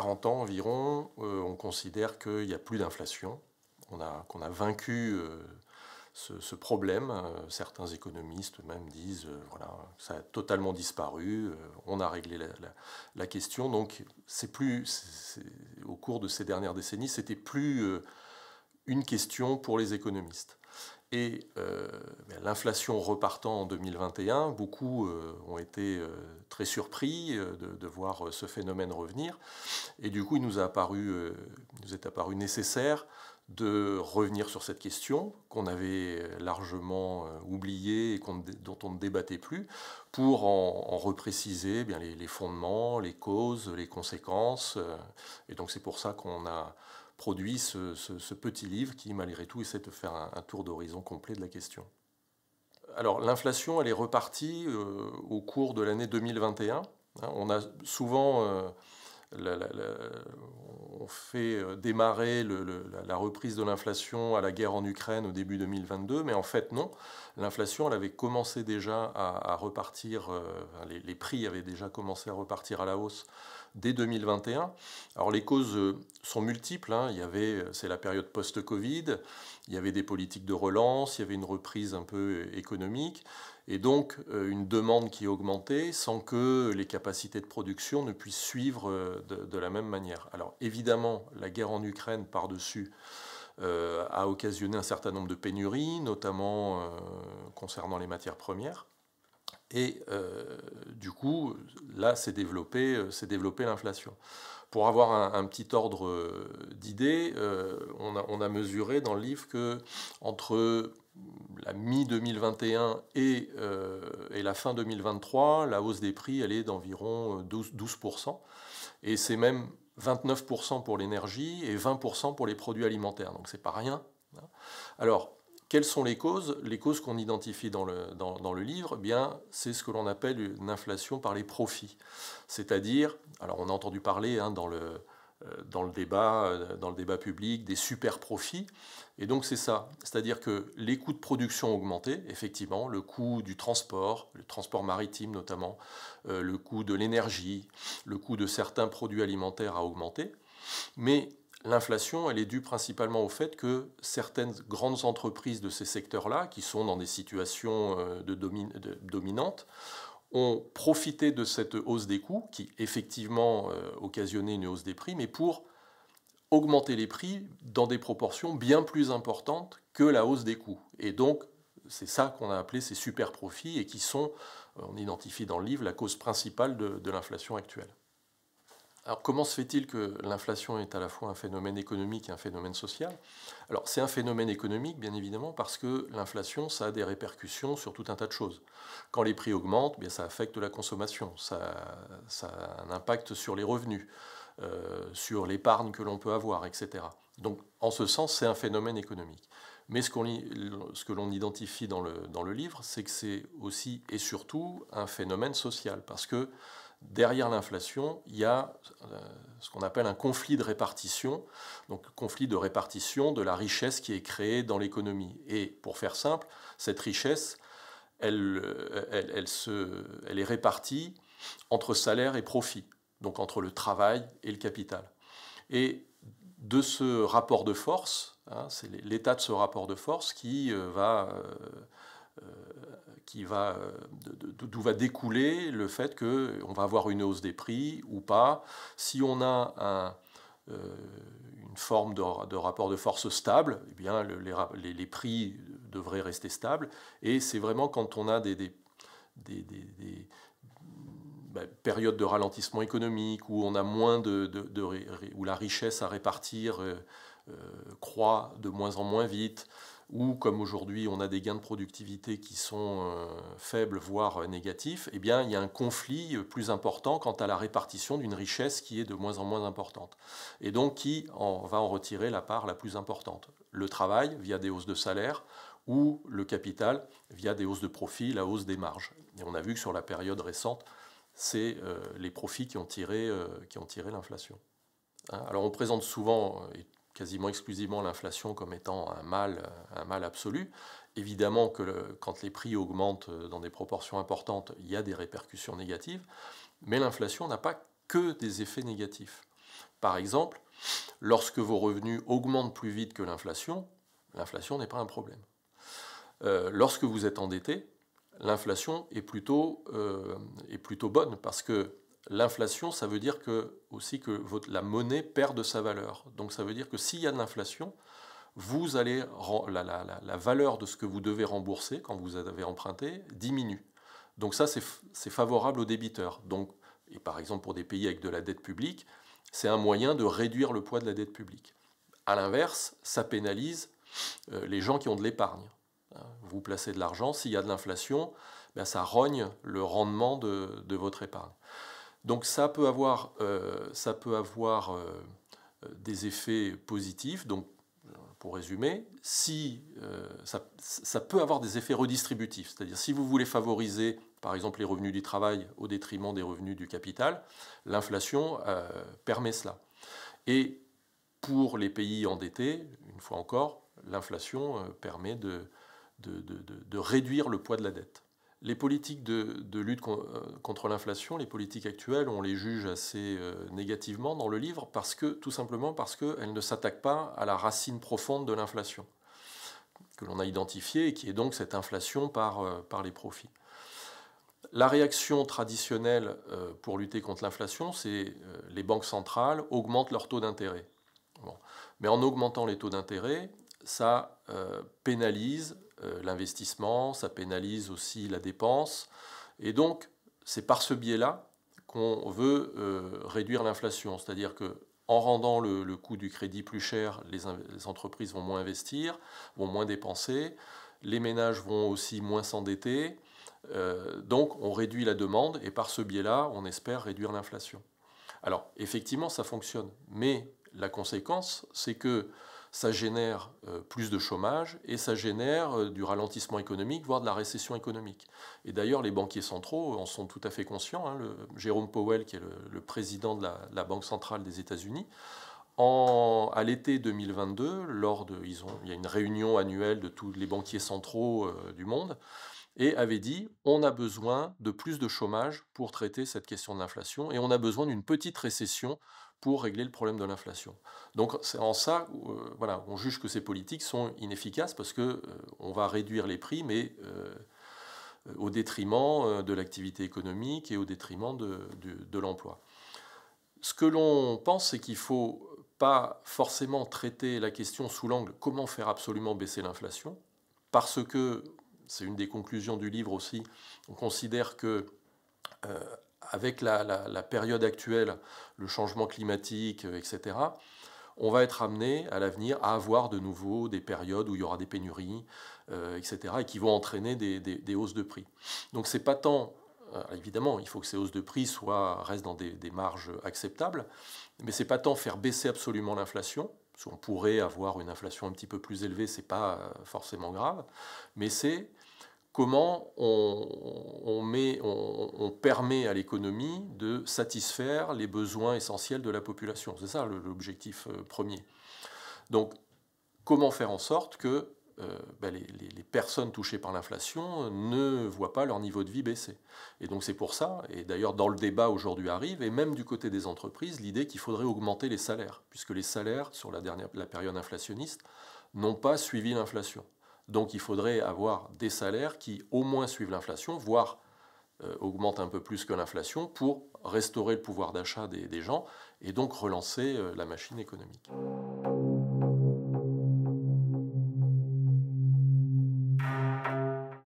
40 ans environ, euh, on considère qu'il n'y a plus d'inflation, qu'on a, vaincu euh, ce, problème. Euh, certains économistes même disent voilà, ça a totalement disparu, on a réglé la, question. Donc, c'est plus, au cours de ces dernières décennies, c'était plus une question pour les économistes. Et euh, ben, l'inflation repartant en 2021, beaucoup euh, ont été euh, très surpris de, voir ce phénomène revenir. Et du coup, il nous, nous est apparu nécessaire de revenir sur cette question qu'on avait largement oubliée et dont on ne débattait plus, pour en, repréciser eh bien, les, fondements, les causes, les conséquences. Et donc c'est pour ça qu'on a produit ce, petit livre qui, malgré tout, essaie de faire un, tour d'horizon complet de la question. Alors, l'inflation, elle est repartie euh, au cours de l'année 2021. Hein. on a souvent. Euh, on fait euh, démarrer la reprise de l'inflation à la guerre en Ukraine au début 2022, mais en fait non. L'inflation, elle avait commencé déjà à, repartir, les, prix avaient déjà commencé à repartir à la hausse dès 2021. Alors les causes euh, sont multiples. Hein. Il y avait, euh, c'est la période post-Covid, il y avait des politiques de relance, il y avait une reprise un peu euh, économique, et donc une demande qui augmentait sans que les capacités de production ne puissent suivre de, la même manière. Alors évidemment, la guerre en Ukraine par-dessus a occasionné un certain nombre de pénuries, notamment concernant les matières premières. Et euh, du coup, là, c'est développé, euh, développé l'inflation. Pour avoir un, petit ordre euh, d'idée, on, a, mesuré dans le livre que entre la mi-2021 et, et, la fin 2023, la hausse des prix, elle est d'environ 12, 12%. Et c'est même 29% pour l'énergie et 20% pour les produits alimentaires. Donc c'est pas rien. Hein. Alors, quelles sont les causes Les causes qu'on identifie dans le, dans, le livre, eh bien, c'est ce que l'on appelle une inflation par les profits. C'est-à-dire, alors on a entendu parler hein, dans, le, euh, dans, le débat, euh, dans le débat public des super profits, et donc c'est ça. C'est-à-dire que les coûts de production ont augmenté, effectivement, le coût du transport, le transport maritime notamment, euh, le coût de l'énergie, le coût de certains produits alimentaires a augmenté, mais l'inflation, elle est due principalement au fait que certaines grandes entreprises de ces secteurs-là, qui sont dans des situations euh, de, dominantes, ont profité de cette hausse des coûts, qui effectivement euh, occasionnait une hausse des prix, mais pour augmenter les prix dans des proportions bien plus importantes que la hausse des coûts. Et donc, c'est ça qu'on a appelé ces super profits et qui sont, euh, on identifie dans le livre, la cause principale de l'inflation actuelle. Alors comment se fait-il que l'inflation est à la fois un phénomène économique et un phénomène social Alors c'est un phénomène économique bien évidemment parce que l'inflation ça a des répercussions sur tout un tas de choses. Quand les prix augmentent, bien ça affecte la consommation, ça, a un impact sur les revenus, euh, sur l'épargne que l'on peut avoir, etc. Donc en ce sens c'est un phénomène économique. Mais ce, ce que l'on identifie dans le, dans le livre, c'est que c'est aussi et surtout un phénomène social parce que derrière l'inflation, il y a euh, ce qu'on appelle un conflit de répartition, donc conflit de répartition de la richesse qui est créée dans l'économie. Et pour faire simple, cette richesse, elle, euh, elle, se, elle est répartie entre salaire et profit, donc entre le travail et le capital. Et de ce rapport de force, hein, c'est l'état de ce rapport de force qui euh, va qui va, euh, d'où va découler le fait qu'on va avoir une hausse des prix ou pas. Si on a un, euh, une forme de, rapport de force stable, eh bien les, prix devraient rester stables. Et c'est vraiment quand on a des, des, ben, périodes de ralentissement économique où on a moins de, où la richesse à répartir euh, euh, croît de moins en moins vite, ou comme aujourd'hui on a des gains de productivité qui sont euh, faibles, voire négatifs, et eh bien il y a un conflit plus important quant à la répartition d'une richesse qui est de moins en moins importante. Et donc qui va en retirer la part la plus importante Le travail via des hausses de salaire ou le capital via des hausses de profit, la hausse des marges. Et on a vu que sur la période récente, c'est euh, les profits qui ont tiré, qui tiré l'inflation. Hein, alors on présente souvent, quasiment exclusivement l'inflation comme étant un mal, euh, un mal absolu. Évidemment que quand les prix augmentent euh, dans des proportions importantes, il y a des répercussions négatives, mais l'inflation n'a pas que des effets négatifs. Par exemple, lorsque vos revenus augmentent plus vite que l'inflation, l'inflation n'est pas un problème. Euh, lorsque vous êtes endetté, l'inflation est, plutôt, est plutôt bonne parce que l'inflation, ça veut dire que, aussi que la monnaie perd de sa valeur. Donc ça veut dire que s'il y a de l'inflation, vous allez la, valeur de ce que vous devez rembourser quand vous avez emprunté diminue. Donc ça, c'est favorable aux débiteurs. Donc, et par exemple pour des pays avec de la dette publique, c'est un moyen de réduire le poids de la dette publique. A l'inverse, ça pénalise euh, les gens qui ont de l'épargne. Hein, vous placez de l'argent, s'il y a de l'inflation, ben, ça rogne le rendement de, de votre épargne. Donc ça peut avoir, euh, ça peut avoir euh, des effets positifs. Donc, pour résumer, si, euh, ça, peut avoir des effets redistributifs, c'est-à-dire si vous voulez favoriser par exemple les revenus du travail au détriment des revenus du capital, l'inflation permet cela. Et pour les pays endettés, une fois encore, l'inflation permet de réduire le poids de la dette. Les politiques de, lutte euh, contre l'inflation, les politiques actuelles, on les juge assez euh, négativement dans le livre parce que, tout simplement parce qu'elles ne s'attaquent pas à la racine profonde de l'inflation que l'on a identifiée et qui est donc cette inflation par, euh, les profits. La réaction traditionnelle pour lutter contre l'inflation, c'est les banques centrales augmentent leurs taux d'intérêt. Mais en augmentant les taux d'intérêt, ça euh, pénalise euh, l'investissement, ça pénalise aussi la dépense. Et donc, c'est par ce biais-là qu'on veut euh, réduire l'inflation. C'est-à-dire que en rendant le, coût du crédit plus cher, les, entreprises vont moins investir, vont moins dépenser, les ménages vont aussi moins s'endetter. donc, on réduit la demande et par ce biais-là, on espère réduire l'inflation. Alors, effectivement, ça fonctionne. Mais la conséquence, c'est que ça génère euh, plus de chômage et ça génère euh, du ralentissement économique, voire de la récession économique. Et d'ailleurs, les banquiers centraux en sont tout à fait conscients. Hein. Le, Jérôme Powell, qui est le, président de la, Banque centrale des États-Unis, à l'été 2022, lors de, ils ont, il y a une réunion annuelle de tous les banquiers centraux euh, du monde, et avait dit on a besoin de plus de chômage pour traiter cette question de l'inflation, et on a besoin d'une petite récession pour régler le problème de l'inflation. Donc c'est en ça, où euh, voilà, on juge que ces politiques sont inefficaces parce que euh, on va réduire les prix, mais euh, au détriment de l'activité économique et au détriment de, l'emploi. Ce que l'on pense, c'est qu'il faut pas forcément traiter la question sous l'angle comment faire absolument baisser l'inflation, parce que c'est une des conclusions du livre aussi. On considère que avec la, période actuelle, le changement climatique, euh, etc., on va être amené à l'avenir à avoir de nouveau des périodes où il y aura des pénuries, euh, etc., et qui vont entraîner des, hausses de prix. Donc c'est pas tant, euh, évidemment, il faut que ces hausses de prix soient, restent dans des, des marges acceptables, mais c'est pas tant faire baisser absolument l'inflation. On pourrait avoir une inflation un petit peu plus élevée, c'est pas forcément grave, mais c'est comment on, permet à l'économie de satisfaire les besoins essentiels de la population. C'est ça l'objectif euh, premier. Donc, comment faire en sorte que euh, ben, les, personnes touchées par l'inflation ne voient pas leur niveau de vie baisser. Et donc c'est pour ça, et d'ailleurs dans le débat aujourd'hui arrive, et même du côté des entreprises, l'idée qu'il faudrait augmenter les salaires, puisque les salaires sur la, dernière, la période inflationniste n'ont pas suivi l'inflation. Donc il faudrait avoir des salaires qui au moins suivent l'inflation, voire euh, augmentent un peu plus que l'inflation pour restaurer le pouvoir d'achat des, gens et donc relancer euh, la machine économique.